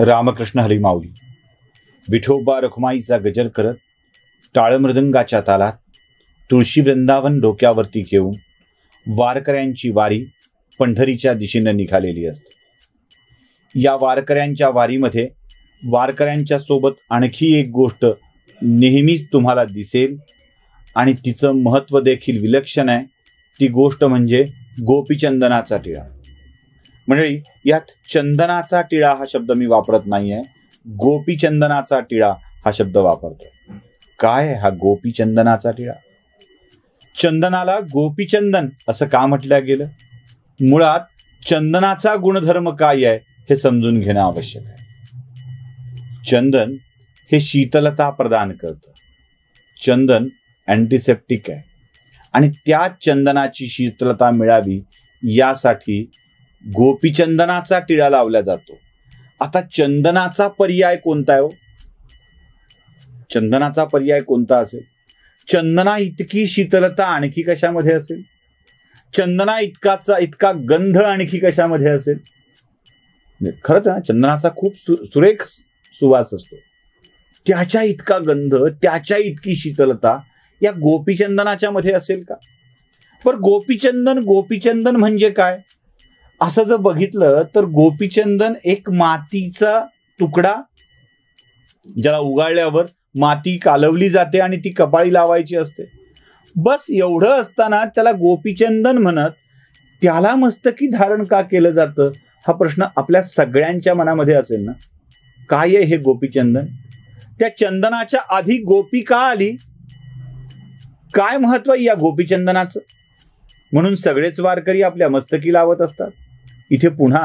रामकृष्ण हरिमाऊली विठोबा रखुमाईचा गजर करत टाळमृदंगाच्या तालात तुळशी वृंदावन डोक्यावरती घेऊन वारकऱ्यांची वारी पंढरीच्या दिशेनं निघालेली असते या वारकऱ्यांच्या वारीमध्ये वारकऱ्यांच्या सोबत आणखी एक गोष्ट नेहमीच तुम्हाला दिसेल आणि तिचं महत्त्व देखील विलक्षण आहे ती गोष्ट म्हणजे गोपीचंदनाचा टिळा म्हणजे यात चंदनाचा टिळा हा शब्द मी वापरत नाहीये गोपीचंदनाचा टिळा हा शब्द वापरतोय काय हा गोपीचंदनाचा टिळा चंदनाला गोपीचंदन असं का म्हटलं गेलं मुळात चंदनाचा गुणधर्म काय आहे हे समजून घेणं आवश्यक आहे चंदन हे शीतलता प्रदान करतं चंदन अँटीसेप्टिक आहे आणि त्या चंदनाची शीतलता मिळावी यासाठी गोपीचंदनाचा टिळा लावला जातो आता चंदनाचा पर्याय कोणता आहे हो? चंदनाचा पर्याय कोणता असेल चंदना इतकी शीतलता आणखी कशामध्ये असेल चंदना इतकाचा इतका गंध आणखी कशामध्ये असेल खरंच ना चंदनाचा खूप सु सुरेख सुवास असतो त्याच्या इतका गंध त्याच्या इतकी शीतलता या गोपीचंदनाच्या मध्ये असेल का पण गोपीचंदन गोपीचंदन म्हणजे काय असं जर बघितलं तर गोपीचंदन एक मातीचा तुकडा ज्याला उगाळल्यावर माती कालवली जाते आणि ती कपाळी लावायची असते बस एवढं असताना त्याला गोपीचंदन म्हणत त्याला मस्तकी धारण का केलं जातं हा प्रश्न आपल्या सगळ्यांच्या मनामध्ये असेल ना काय आहे हे गोपीचंदन त्या चंदनाच्या आधी गोपी का आली काय महत्व या गोपीचंदनाचं म्हणून सगळेच वारकरी आपल्या मस्तकी लावत असतात इथे पुन्हा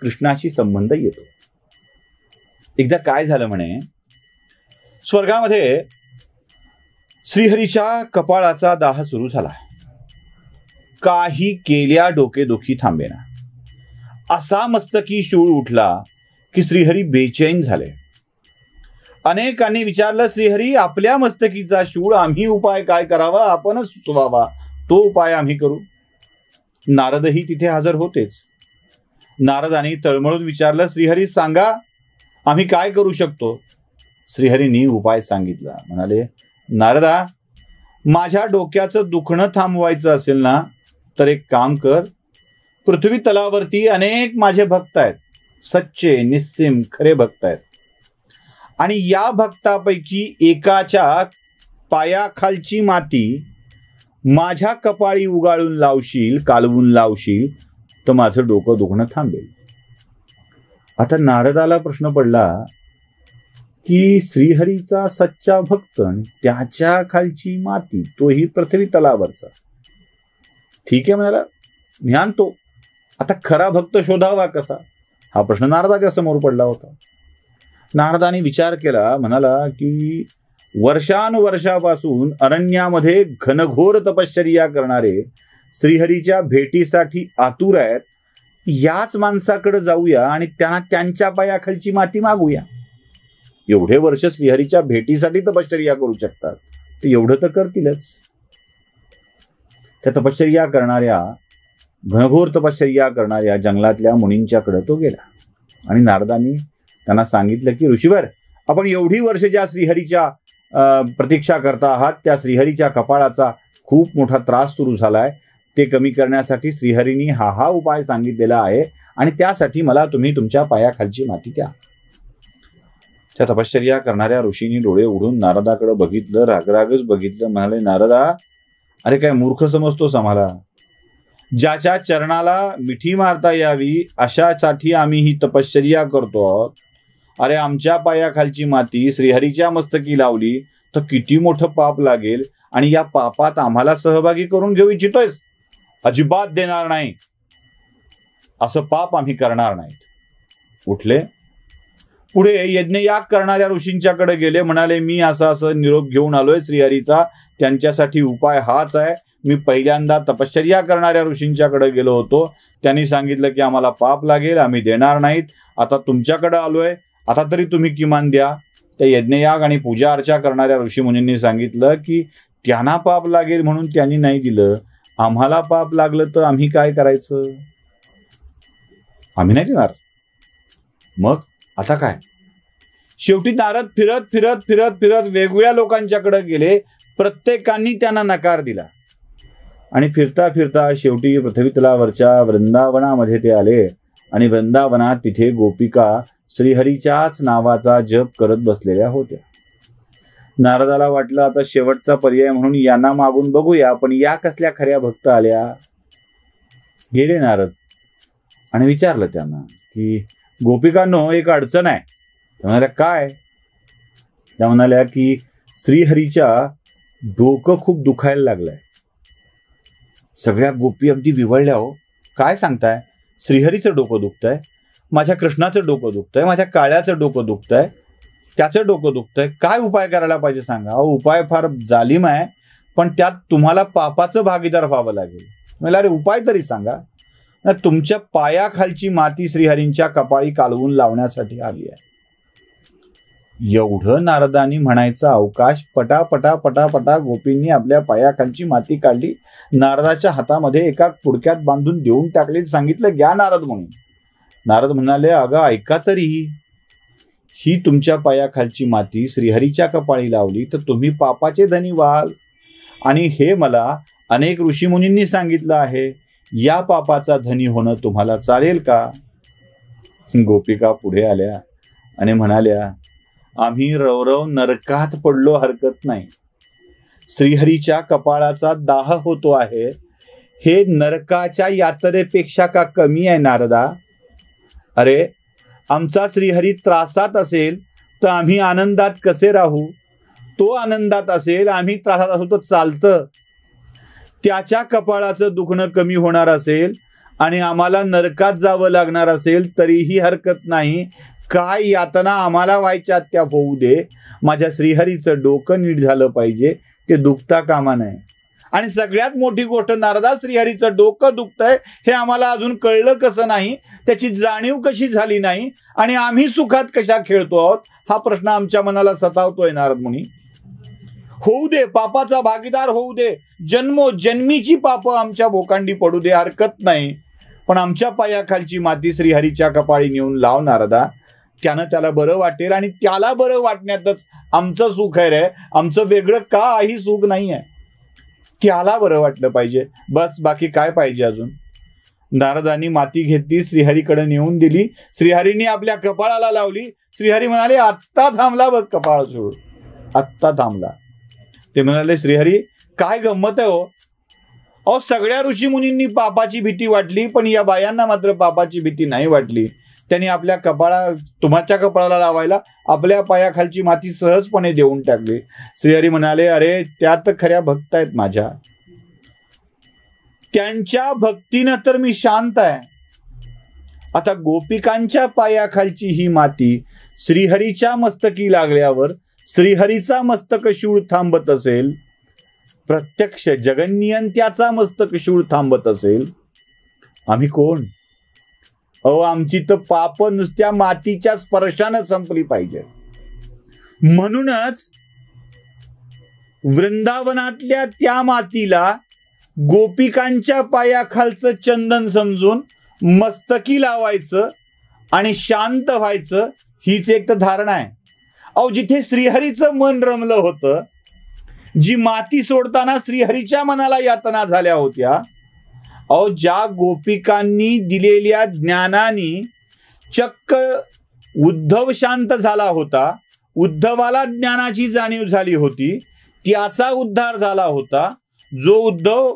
कृष्णाशी संबंध येतो एकदा काय झालं म्हणे स्वर्गामध्ये श्रीहरीच्या कपाळाचा दाह सुरू झाला काही केल्या डोकेदुखी थांबेना असा मस्तकी शूळ उठला की श्रीहरी बेचैन झाले अनेकांनी विचारलं श्रीहरी आपल्या मस्तकीचा शूळ आम्ही उपाय काय करावा आपणच सुचवावा तो उपाय आम्ही करू नारदही तिथे हजर होतेच नारदानी तळमळून विचारलं श्रीहरी सांगा आम्ही काय करू शकतो श्रीहरींनी उपाय सांगितला म्हणाले नारदा माझ्या डोक्याचं दुखणं थांबवायचं असेल ना तर एक काम कर पृथ्वी तलावरती अनेक माझे भक्त आहेत सच्चे निस्सिम खरे भक्त आहेत आणि या भक्तापैकी एकाच्या पायाखालची माती माझ्या कपाळी उगाळून लावशील कालवून लावशील तर माझं डोकं दुखणं थांबेल आता नारदाला प्रश्न पडला की श्रीहरीचा सच्चा भक्त त्याच्या खालची माती तोही पृथ्वी तलावरचा ठीक आहे म्हणाला ज्ञान तो आता खरा भक्त शोधावा कसा हा प्रश्न नारदाच्या समोर पडला होता नारदाने विचार केला म्हणाला की वर्षानुवर्षापासून अरण्यामध्ये घनघोर तपश्चर्या करणारे श्रीहरीच्या भेटीसाठी आतुर आहेत याच माणसाकडे जाऊया आणि त्यांना त्यांच्या पायाखालची माती मागूया एवढे वर्ष श्रीहरीच्या भेटीसाठी तपश्चर्या करू शकतात ते एवढं तर करतीलच त्या तपश्चर्या करणाऱ्या घनघोर तपश्चर्या करणाऱ्या जंगलातल्या मुनींच्याकडे तो गेला आणि नारदांनी त्यांना सांगितलं की ऋषीवर आपण एवढी वर्ष ज्या श्रीहरीच्या प्रतीक्षा करता आहात त्या श्रीहरीच्या कपाळाचा खूप मोठा त्रास सुरू झाला आहे ते कमी करण्यासाठी श्रीहरींनी हा हा उपाय सांगितलेला आहे आणि त्यासाठी मला तुम्ही तुमच्या पायाखालची माती द्या त्या तपश्चर्या करणाऱ्या ऋषींनी डोळे उडून नारदाकडे बघितलं रागरागच बघितलं म्हणाले नारदा अरे काय मूर्ख समजतोस आम्हाला ज्याच्या चरणाला मिठी मारता यावी अशासाठी आम्ही ही तपश्चर्या करतो आहोत अरे आमच्या पायाखालची माती श्रीहरीच्या मस्तकी लावली तर किती मोठं पाप लागेल आणि या पापात आम्हाला सहभागी करून घेऊ इच्छितोयस अजिबात देणार नाही असं पाप आम्ही करणार नाहीत उठले पुढे यज्ञयाग करणाऱ्या ऋषींच्याकडे गेले म्हणाले मी असा असं निरोप घेऊन आलोय श्रीहरीचा त्यांच्यासाठी उपाय हाच आहे मी पहिल्यांदा तपश्चर्या करणाऱ्या ऋषींच्याकडे गेलो होतो त्यांनी सांगितलं की आम्हाला पाप लागेल आम्ही देणार नाहीत आता तुमच्याकडे आलोय आता तरी तुम्ही किमान द्या त्या यज्ञयाग आणि पूजा अर्चा करणाऱ्या ऋषी मुनींनी सांगितलं की त्यांना पाप लागेल म्हणून त्यांनी नाही दिलं आम्हाला पाप लागलं तर आम्ही काय करायचं आम्ही नाही देणार मग आता काय शेवटी नारद फिरत फिरत फिरत फिरत वेगवेगळ्या लोकांच्याकडे गेले प्रत्येकांनी त्यांना नकार दिला आणि फिरता फिरता शेवटी पृथ्वीतलावरच्या वृंदावनामध्ये ते आले आणि वृंदावनात तिथे गोपिका श्रीहरीच्याच नावाचा जप करत बसलेल्या होत्या नारदाला वाटलं आता शेवटचा पर्याय म्हणून यांना मागून बघूया पण या कसल्या खऱ्या भक्त आल्या गेले नारद आणि विचारलं त्यांना की गोपिकांनो एक अडचण आहे त्या म्हणाल्या काय त्या म्हणाल्या की श्रीहरीच्या डोकं खूप दुखायला लागलंय सगळ्या गोपी अगदी विवळल्या हो काय सांगताय श्रीहरीचं डोकं दुखतंय माझ्या कृष्णाचं डोकं दुखतंय माझ्या काळ्याचं डोकं दुखतंय त्याचं डोकं दुखतंय काय उपाय करायला पाहिजे सांगा अहो उपाय फार जालिम आहे पण त्यात तुम्हाला पापाचं भागीदार व्हावं लागेल म्हणजे अरे उपाय तरी सांगा तुमच्या पायाखालची माती श्रीहरींच्या कपाळी कालवून लावण्यासाठी आली आहे एवढं नारदानी म्हणायचा अवकाश पटापटा पटापटा गोपींनी आपल्या पायाखालची माती काढली नारदाच्या हातामध्ये एका पुडक्यात बांधून देऊन टाकली सांगितलं घ्या नारद म्हणून नारद म्हणाले अगं ऐका तरी ही तुमच्या पायाखालची माती श्रीहरीच्या कपाळी लावली तर तुम्ही पापाचे धनी व्हाल आणि हे मला अनेक ऋषीमुनींनी सांगितलं आहे या पापाचा धनी होणं तुम्हाला चालेल का गोपिका पुढे आल्या आणि म्हणाल्या आम्ही रवरव नरकात पडलो हरकत नाही श्रीहरीच्या कपाळाचा दाह होतो आहे हे नरकाच्या यात्रेपेक्षा का कमी आहे नारदा अरे आमचा श्रीहरी त्रासात असेल तर आम्ही आनंदात कसे राहू तो आनंदात असेल आम्ही त्रासात असू तर चालतं त्याच्या कपाळाचं दुखणं कमी होणार असेल आणि आम्हाला नरकात जावं लागणार असेल तरीही हरकत नाही काय यातना आम्हाला व्हायच्या त्या होऊ दे माझ्या श्रीहरीचं डोकं नीट झालं पाहिजे ते दुखता कामा नये आणि सगळ्यात मोठी गोष्ट नारदा श्रीहरीचं डोकं दुखतंय हे आम्हाला अजून कळलं कसं नाही त्याची जाणीव कशी झाली नाही आणि आम्ही सुखात कशा खेळतो आहोत हा प्रश्न आमच्या मनाला सतावतोय नारद मुनी होऊ दे पापाचा भागीदार होऊ दे जन्मो जन्मीची पाप आमच्या भोकांडी पडू दे हरकत नाही पण आमच्या पायाखालची माती श्रीहरीच्या कपाळी नेऊन लाव नारदा त्यानं त्याला बरं वाटेल आणि त्याला बरं वाटण्यातच आमचं सुख आहे रे आमचं वेगळं काही सुख नाही आहे त्याला बरं वाटलं पाहिजे बस बाकी काय पाहिजे अजून नारदांनी माती घेतली श्रीहरीकडे नेऊन दिली श्रीहरीने आपल्या कपाळाला लावली श्रीहरी म्हणाले आत्ता थांबला बघ कपाळ सोड आत्ता थांबला ते म्हणाले श्रीहरी काय गंमत आहे हो अहो सगळ्या ऋषी मुनींनी पापाची भीती वाटली पण या बायांना मात्र पापाची भीती नाही वाटली त्यांनी आपल्या कपाळा तुम्हाच्या कपाळाला लावायला आपल्या पायाखालची माती सहजपणे देऊन टाकली श्रीहरी म्हणाले अरे त्या तर खऱ्या भक्त आहेत माझ्या त्यांच्या भक्तीनं तर मी शांत आहे आता गोपिकांच्या पायाखालची ही माती श्रीहरीच्या मस्तकी लागल्यावर श्रीहरीचा मस्तक शूळ थांबत असेल प्रत्यक्ष जगनियंत्याचा मस्तक शूळ थांबत असेल आम्ही कोण अहो आमची तर पाप नुसत्या मातीच्या स्पर्शानं संपली पाहिजे म्हणूनच वृंदावनातल्या त्या मातीला गोपिकांच्या पायाखालचं चंदन समजून मस्तकी लावायचं आणि शांत व्हायचं हीच एक तर धारणा आहे अहो जिथे श्रीहरीचं मन रमलं होतं जी माती सोडताना श्रीहरीच्या मनाला यातना झाल्या होत्या अहो ज्या गोपिकांनी दिलेल्या ज्ञानाने चक्क उद्धव शांत झाला होता उद्धवाला ज्ञानाची जाणीव झाली होती त्याचा उद्धार झाला होता जो उद्धव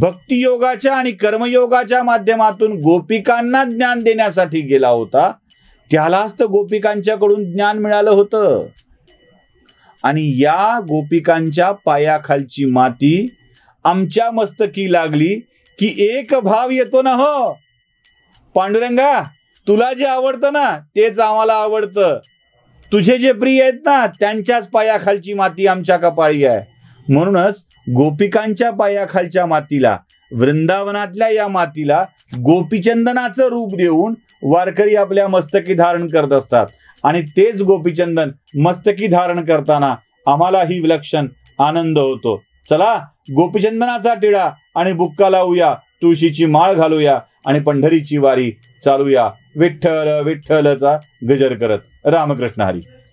भक्तियोगाच्या आणि कर्मयोगाच्या माध्यमातून गोपिकांना ज्ञान देण्यासाठी गेला होता त्यालाच तर गोपिकांच्याकडून ज्ञान मिळालं होतं आणि या गोपिकांच्या पायाखालची माती आमच्या मस्तकी लागली की एक भाव येतो ना हो पांडुरंगा तुला जे आवडतं ना तेच आम्हाला आवडतं तुझे जे प्रिय आहेत ना त्यांच्याच पायाखालची माती आमच्या कपाळी आहे म्हणूनच गोपिकांच्या पायाखालच्या मातीला वृंदावनातल्या या मातीला गोपीचंदनाचं रूप देऊन वारकरी आपल्या मस्तकी धारण करत असतात आणि तेच गोपीचंदन मस्तकी धारण करताना आम्हाला ही विलक्षण आनंद होतो चला गोपीचंदनाचा टिळा आणि बुक्का लावूया तुळशीची माळ घालूया आणि पंढरीची वारी चालूया विठ्ठल विठ्ठलचा गजर करत रामकृष्ण हरी